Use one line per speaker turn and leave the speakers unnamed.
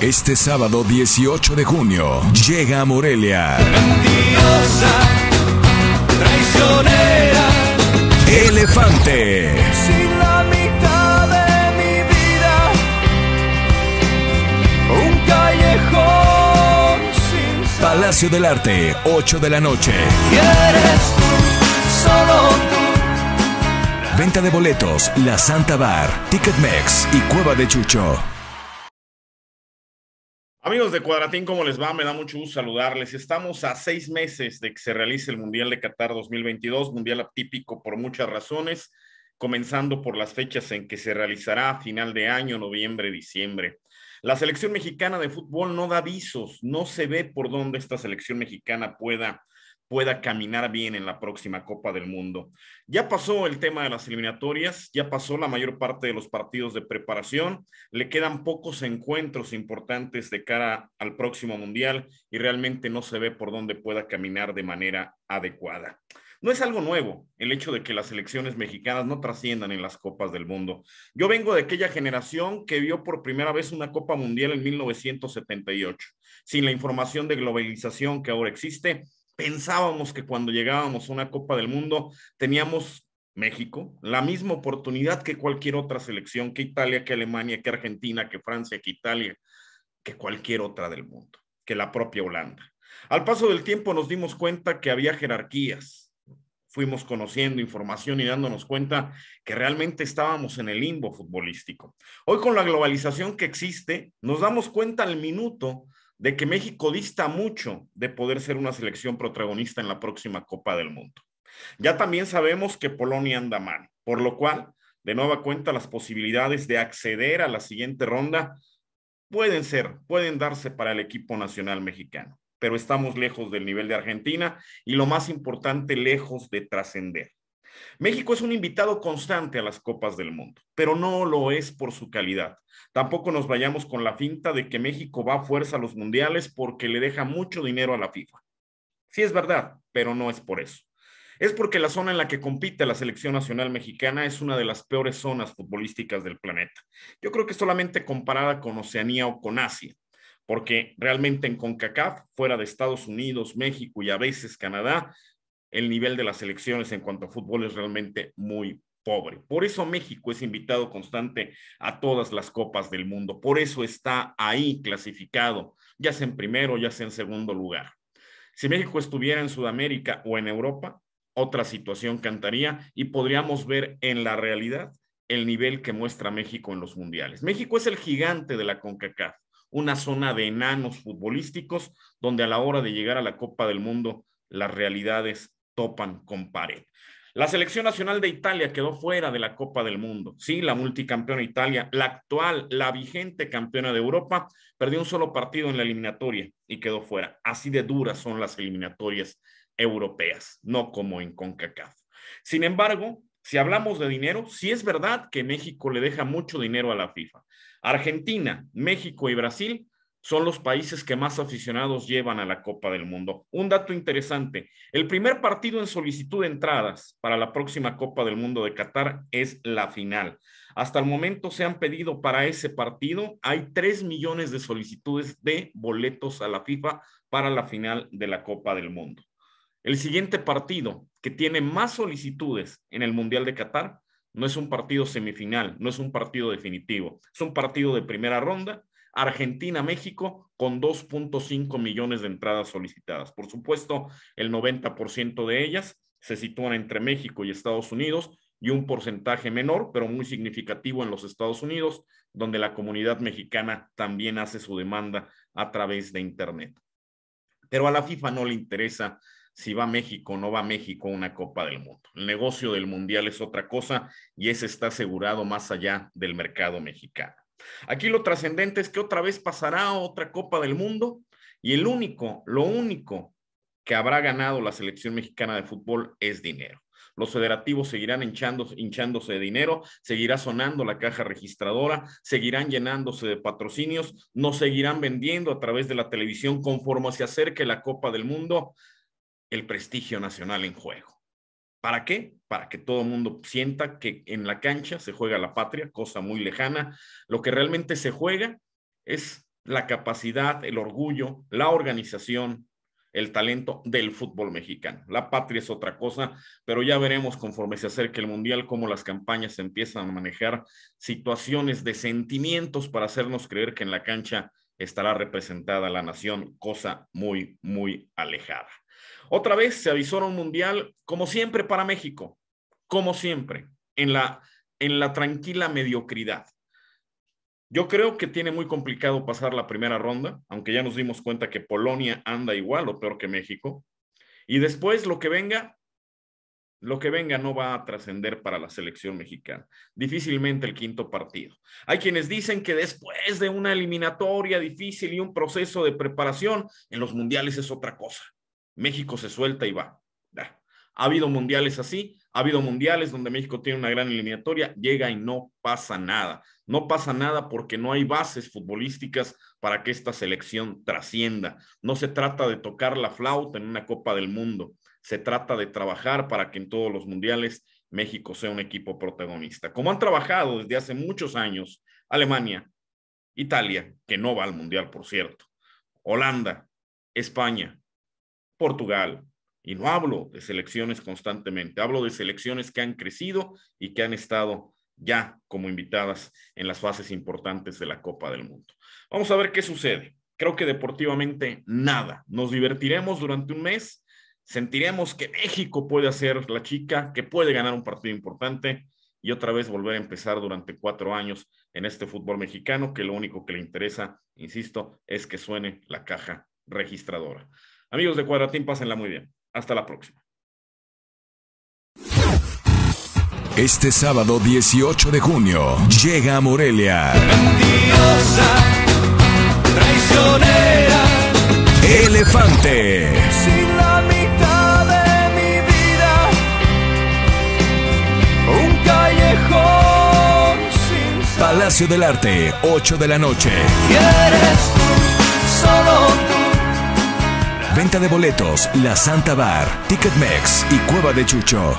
Este sábado 18 de junio llega a Morelia. Grandiosa traicionera. Elefante. Sin la mitad de mi vida. Un callejón sin Palacio del Arte, 8 de la noche. solo Venta de boletos, La Santa Bar, Ticketmex y Cueva de Chucho. Amigos de Cuadratín, ¿cómo les va? Me da mucho gusto saludarles. Estamos a seis meses de que se realice el Mundial de Qatar 2022, mundial atípico por muchas razones, comenzando por las fechas en que se realizará a final de año, noviembre, diciembre. La selección mexicana de fútbol no da visos, no se ve por dónde esta selección mexicana pueda pueda caminar bien en la próxima Copa del Mundo. Ya pasó el tema de las eliminatorias, ya pasó la mayor parte de los partidos de preparación, le quedan pocos encuentros importantes de cara al próximo Mundial y realmente no se ve por dónde pueda caminar de manera adecuada. No es algo nuevo el hecho de que las elecciones mexicanas no trasciendan en las copas del mundo. Yo vengo de aquella generación que vio por primera vez una Copa Mundial en 1978. Sin la información de globalización que ahora existe, pensábamos que cuando llegábamos a una Copa del Mundo teníamos México, la misma oportunidad que cualquier otra selección, que Italia, que Alemania, que Argentina, que Francia, que Italia, que cualquier otra del mundo, que la propia Holanda. Al paso del tiempo nos dimos cuenta que había jerarquías, fuimos conociendo información y dándonos cuenta que realmente estábamos en el limbo futbolístico. Hoy con la globalización que existe, nos damos cuenta al minuto de que México dista mucho de poder ser una selección protagonista en la próxima Copa del Mundo. Ya también sabemos que Polonia anda mal, por lo cual, de nueva cuenta, las posibilidades de acceder a la siguiente ronda pueden ser, pueden darse para el equipo nacional mexicano, pero estamos lejos del nivel de Argentina y lo más importante, lejos de trascender. México es un invitado constante a las Copas del Mundo, pero no lo es por su calidad. Tampoco nos vayamos con la finta de que México va a fuerza a los mundiales porque le deja mucho dinero a la FIFA. Sí es verdad, pero no es por eso. Es porque la zona en la que compite la selección nacional mexicana es una de las peores zonas futbolísticas del planeta. Yo creo que solamente comparada con Oceanía o con Asia, porque realmente en CONCACAF, fuera de Estados Unidos, México y a veces Canadá, el nivel de las selecciones en cuanto a fútbol es realmente muy pobre. Por eso México es invitado constante a todas las copas del mundo. Por eso está ahí clasificado, ya sea en primero, ya sea en segundo lugar. Si México estuviera en Sudamérica o en Europa, otra situación cantaría y podríamos ver en la realidad el nivel que muestra México en los mundiales. México es el gigante de la CONCACAF, una zona de enanos futbolísticos donde a la hora de llegar a la Copa del Mundo las realidades topan con pared. La selección nacional de Italia quedó fuera de la Copa del Mundo. Sí, la multicampeona Italia, la actual, la vigente campeona de Europa, perdió un solo partido en la eliminatoria y quedó fuera. Así de duras son las eliminatorias europeas, no como en CONCACAF. Sin embargo, si hablamos de dinero, sí es verdad que México le deja mucho dinero a la FIFA. Argentina, México y Brasil son los países que más aficionados llevan a la Copa del Mundo. Un dato interesante, el primer partido en solicitud de entradas para la próxima Copa del Mundo de Qatar es la final. Hasta el momento se han pedido para ese partido, hay 3 millones de solicitudes de boletos a la FIFA para la final de la Copa del Mundo. El siguiente partido que tiene más solicitudes en el Mundial de Qatar no es un partido semifinal, no es un partido definitivo, es un partido de primera ronda Argentina-México con 2.5 millones de entradas solicitadas. Por supuesto, el 90% de ellas se sitúan entre México y Estados Unidos y un porcentaje menor, pero muy significativo en los Estados Unidos, donde la comunidad mexicana también hace su demanda a través de Internet. Pero a la FIFA no le interesa si va a México o no va a México una Copa del Mundo. El negocio del Mundial es otra cosa y ese está asegurado más allá del mercado mexicano. Aquí lo trascendente es que otra vez pasará otra Copa del Mundo y el único, lo único que habrá ganado la selección mexicana de fútbol es dinero. Los federativos seguirán hinchándose de dinero, seguirá sonando la caja registradora, seguirán llenándose de patrocinios, nos seguirán vendiendo a través de la televisión conforme se acerque la Copa del Mundo el prestigio nacional en juego. ¿Para qué? Para que todo el mundo sienta que en la cancha se juega la patria, cosa muy lejana. Lo que realmente se juega es la capacidad, el orgullo, la organización, el talento del fútbol mexicano. La patria es otra cosa, pero ya veremos conforme se acerque el Mundial cómo las campañas empiezan a manejar situaciones de sentimientos para hacernos creer que en la cancha estará representada la nación, cosa muy, muy alejada. Otra vez se avisó un mundial, como siempre para México, como siempre, en la, en la tranquila mediocridad. Yo creo que tiene muy complicado pasar la primera ronda, aunque ya nos dimos cuenta que Polonia anda igual o peor que México. Y después lo que venga, lo que venga no va a trascender para la selección mexicana. Difícilmente el quinto partido. Hay quienes dicen que después de una eliminatoria difícil y un proceso de preparación, en los mundiales es otra cosa. México se suelta y va. Ha habido mundiales así, ha habido mundiales donde México tiene una gran eliminatoria, llega y no pasa nada. No pasa nada porque no hay bases futbolísticas para que esta selección trascienda. No se trata de tocar la flauta en una Copa del Mundo se trata de trabajar para que en todos los mundiales México sea un equipo protagonista. Como han trabajado desde hace muchos años Alemania, Italia, que no va al mundial, por cierto, Holanda, España, Portugal. Y no hablo de selecciones constantemente, hablo de selecciones que han crecido y que han estado ya como invitadas en las fases importantes de la Copa del Mundo. Vamos a ver qué sucede. Creo que deportivamente nada. Nos divertiremos durante un mes sentiremos que México puede hacer la chica, que puede ganar un partido importante y otra vez volver a empezar durante cuatro años en este fútbol mexicano, que lo único que le interesa, insisto, es que suene la caja registradora. Amigos de Cuadratín, pásenla muy bien. Hasta la próxima. Este sábado 18 de junio llega a Morelia. traicionera, elefante. Palacio del Arte, 8 de la noche. Venta de boletos, La Santa Bar, Ticketmex y Cueva de Chucho.